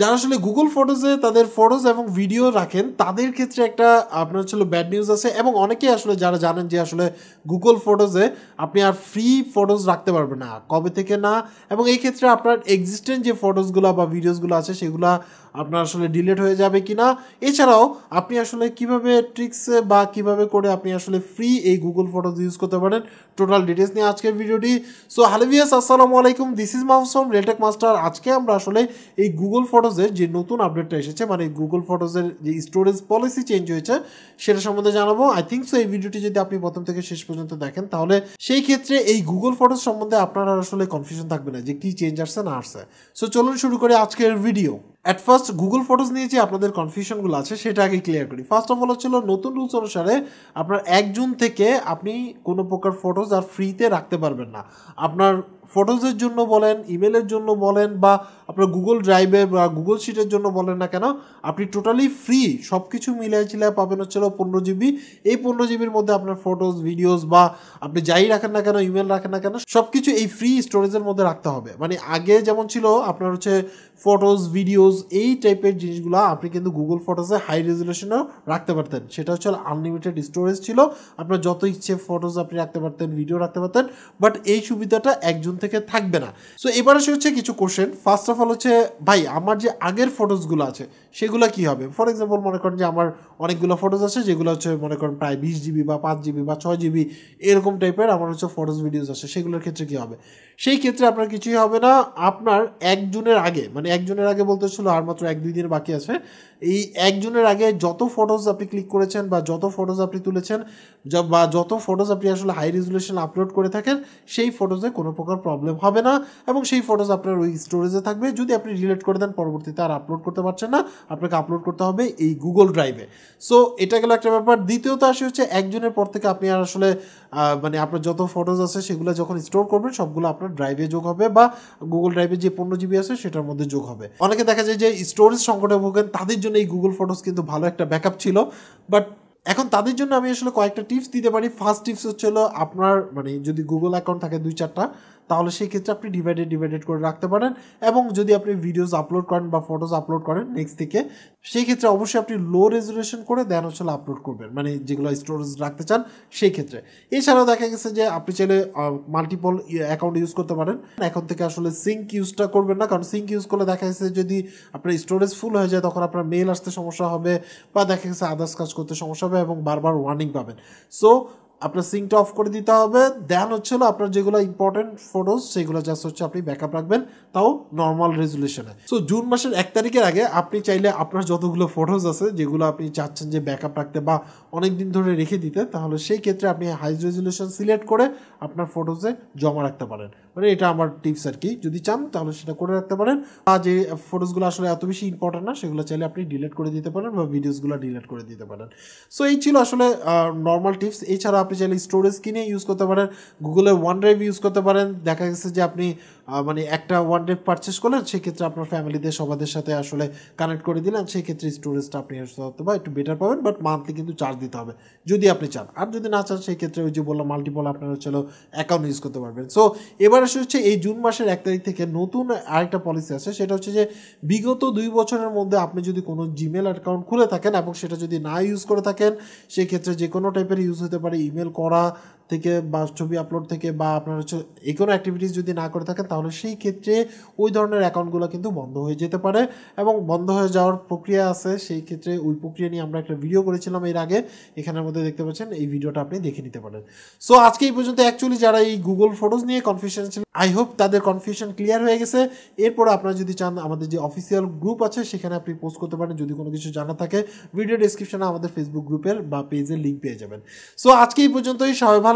যারা আসলে গুগল ফটোজে তাদের ফটোজ এবং ভিডিও রাখেন তাদের ক্ষেত্রে একটা আপনার ছিল ব্যাড নিউজ আছে এবং অনেকেই আসলে যারা জানেন যে আসলে গুগল ফটোজে আপনি আর ফ্রি ফটোজ রাখতে পারবেন না কবে থেকে না এবং এই ক্ষেত্রে আপনার এক্সিস্টেন্ট যে ফটোজগুলো বা ভিডিওসগুলো আছে সেগুলো আপনার আসলে ডিলেট হয়ে যাবে কি না এছাড়াও আপনি আসলে কিভাবে ট্রিক্স বা কিভাবে করে আপনি আসলে ফ্রি এই গুগল ফটোজ ইউজ করতে পারেন টোটাল ডিটেলস নিয়ে আজকের ভিডিওটি সো হালিভিয়াস আসসালামু আলাইকুম দিস ইজ মাহসম রেলটেক মাস্টার আজকে আমরা আসলে এই গুগল ফটোজের যে নতুন আপডেটটা এসেছে মানে গুগল ফটোজের যে স্টোরেজ পলিসি চেঞ্জ হয়েছে সেটা সম্বন্ধে জানাবো আই থিঙ্ক সো এই ভিডিওটি যদি আপনি প্রথম থেকে শেষ পর্যন্ত দেখেন তাহলে সেই ক্ষেত্রে এই গুগল ফটোজ সম্বন্ধে আপনার আসলে কনফিউশন থাকবে না যে কী চেঞ্জ আসছে না আসছে সো চলুন শুরু করে আজকের video at first Google photos নিয়ে যে আপনাদের কনফিউশনগুলো আছে সেটা আগে ক্লিয়ার করি ফার্স্ট অফ অল হচ্ছিল নতুন রুলস অনুসারে আপনার এক জুন থেকে আপনি কোনো প্রকার ফটোজ আর ফ্রিতে রাখতে পারবেন না আপনার ফটোজের জন্য বলেন ইমেলের জন্য বলেন বা আপনার গুগল ড্রাইভে বা গুগল শিটের জন্য বলেন না কেন আপনি টোটালি ফ্রি সব কিছু মিলাইছিলে পাবেন হচ্ছিল পনেরো জিবি এই পনেরো জিবির মধ্যে আপনার ফটোজ ভিডিওস বা আপনি যাই রাখেন না কেন ইমেল রাখেন না কেন সব কিছু এই ফ্রি স্টোরেজের মধ্যে রাখতে হবে মানে আগে যেমন ছিল আপনার হচ্ছে ফটোজ ভিডিওস এই টাইপের জিনিসগুলো আপনি কিন্তু গুগল ফটোসে হাই রেজুলেশনেও রাখতে পারতেন সেটা হচ্ছে আনলিমিটেড স্টোরেজ ছিল আপনার যত ইচ্ছে ফটোজ আপনি রাখতে পারতেন ভিডিও রাখতে পারতেন বাট এই সুবিধাটা একজন থেকে থাকবে না সো এবার আসে হচ্ছে কিছু কোশ্চেন ফার্স্ট অফ অল হচ্ছে ভাই আমার যে আগের ফটোজগুলো আছে সেগুলো কি হবে ফর এক্সাম্পল মনে করেন যে আমার অনেকগুলো ফটোস আছে যেগুলো হচ্ছে মনে করেন প্রায় বিশ জিবি বা পাঁচ জিবি বা ছয় জিবি এরকম টাইপের আমার হচ্ছে ফটোস ভিডিওস আছে সেগুলোর ক্ষেত্রে কী হবে সেই ক্ষেত্রে আপনার কিছুই হবে না আপনার একজনের আগে মানে একজনের আগে বলতে ছিল আর মাত্র এক দুই দিন বাকি আছে এই একজনের আগে যত ফটোস আপনি ক্লিক করেছেন বা যত ফটোজ আপনি তুলেছেন বা যত ফটোজ আপনি আসলে হাই রেজুলেশন আপলোড করে থাকেন সেই ফটোসে কোনো প্রকার প্রবলেম হবে না এবং সেই ফটোস আপনার ওই স্টোরেজে থাকবে যদি আপনি রিলেট করে দেন পরবর্তীতে আর আপলোড করতে পারছেন না আপনাকে আপলোড করতে হবে এই গুগল ড্রাইভে সো এটা গেল একটা ব্যাপার দ্বিতীয়ত আসে হচ্ছে একজনের পর থেকে আপনি আর আসলে মানে আপনার যত ফটোজ আছে সেগুলো যখন স্টোর করবেন সবগুলো আপনার ড্রাইভে যোগ হবে বা গুগল ড্রাইভে যে পনেরো জিবি আছে সেটার মধ্যে যোগ হবে অনেকে দেখা যায় যে স্টোরেজ সংকটে ভোগেন তাদের জন্য এই গুগল ফটোস কিন্তু ভালো একটা ব্যাক ছিল বাট এখন তাদের জন্য আমি আসলে কয়েকটা টিপস দিতে পারি ফার্স্ট টিপস হচ্ছে আপনার মানে যদি গুগল অ্যাকাউন্ট থাকে দুই চারটা তাহলে সেই ক্ষেত্রে আপনি ডিভাইডেড ডিভাইডেড করে রাখতে পারেন এবং যদি আপনি ভিডিওস আপলোড করেন বা ফটোস আপলোড করেন নেক্সট থেকে সেই ক্ষেত্রে অবশ্যই আপনি লো রেজুলেশন করে দেন আসলে আপলোড করবেন মানে যেগুলো স্টোরেজ রাখতে চান সেই ক্ষেত্রে এছাড়াও দেখা গেছে যে আপনি চাইলে মাল্টিপল অ্যাকাউন্ট ইউজ করতে পারেন এখন থেকে আসলে সিঙ্ক ইউজটা করবেন না কারণ সিঙ্ক ইউজ করলে দেখা গেছে যদি আপনার স্টোরেজ ফুল হয়ে যায় তখন আপনার মেল আসতে সমস্যা হবে বা দেখা গেছে আদার্স কাজ করতে সমস্যা হবে এবং বারবার ওয়ার্নিং পাবেন সো আপনার সিঙ্কটা অফ করে দিতে হবে দেন হচ্ছিলো আপনার যেগুলো ইম্পর্টেন্ট ফটোস সেগুলো জাস্ট হচ্ছে আপনি ব্যাকআপ রাখবেন তাও নর্মাল রেজুলেশনে সো জুন মাসের এক তারিখের আগে আপনি চাইলে আপনার যতগুলো ফটোস আছে যেগুলো আপনি চাচ্ছেন যে ব্যাকআপ রাখতে বা অনেক দিন ধরে রেখে দিতে তাহলে সেই ক্ষেত্রে আপনি হাই রেজুলেশন সিলেক্ট করে আপনার ফটোসে জমা রাখতে পারেন মানে এটা আমার টিপস আর কি যদি চান তাহলে সেটা করে রাখতে পারেন বা যে ফটোসগুলো আসলে এত বেশি ইম্পর্টেন্ট না সেগুলো চাইলে আপনি ডিলিট করে দিতে পারেন বা ভিডিওসগুলো ডিলিট করে দিতে পারেন সো এই ছিল আসলে নর্মাল টিপস এছাড়া আপনি চাইলে স্টোরেজ কিনে ইউজ করতে পারেন গুগলে ওয়ান ড্রাইভ ইউজ করতে পারেন দেখা গেছে যে আপনি মানে একটা ওয়ান ড্রাইভ পারচেস করলেন সেক্ষেত্রে আপনার ফ্যামিলিদের সবাদের সাথে আসলে কানেক্ট করে দিলেন সেক্ষেত্রে স্টোরেজটা আপনি হয়তো বা একটু বেটার পাবেন বাট মান্থলি কিন্তু চার্জ দিতে হবে যদি আপনি চান আর যদি না চান সেক্ষেত্রে ওই যে বললাম মাল্টিপল আপনার হচ্ছে অ্যাকাউন্ট ইউজ করতে পারবেন সো এবার আসলে হচ্ছে এই জুন মাসের এক তারিখ থেকে নতুন আরেকটা পলিসি আছে সেটা হচ্ছে যে বিগত দুই বছরের মধ্যে আপনি যদি কোনো জিমেল অ্যাকাউন্ট খুলে থাকেন এবং সেটা যদি না ইউজ করে থাকেন সেক্ষেত্রে যে কোনো টাইপের ইউজ হতে পারে ইমেল করা থেকে বা ছবি আপলোড থেকে বা আপনার হচ্ছে এই কোনো অ্যাক্টিভিটিস যদি না করে থাকেন তাহলে সেই ক্ষেত্রে ওই ধরনের অ্যাকাউন্টগুলো কিন্তু বন্ধ হয়ে যেতে পারে এবং বন্ধ হয়ে যাওয়ার প্রক্রিয়া আছে সেই ক্ষেত্রে ওই প্রক্রিয়া নিয়ে আমরা একটা ভিডিও করেছিলাম এর আগে এখানের মধ্যে দেখতে পাচ্ছেন এই ভিডিওটা আপনি দেখে নিতে পারেন সো আজকে এই পর্যন্ত অ্যাকচুয়ালি যারা এই গুগল ফটোজ নিয়ে কনফিউশন ছিল আই হোপ তাদের কনফিউশন ক্লিয়ার হয়ে গেছে এরপর আপনারা যদি চান আমাদের যে অফিসিয়াল গ্রুপ আছে সেখানে আপনি পোস্ট করতে পারেন যদি কোনো কিছু জানা থাকে ভিডিও ডিসক্রিপশনে আমাদের ফেসবুক গ্রুপের বা পেজের লিঙ্ক পেয়ে যাবেন সো আজকে এই পর্যন্তই সবাই ভালো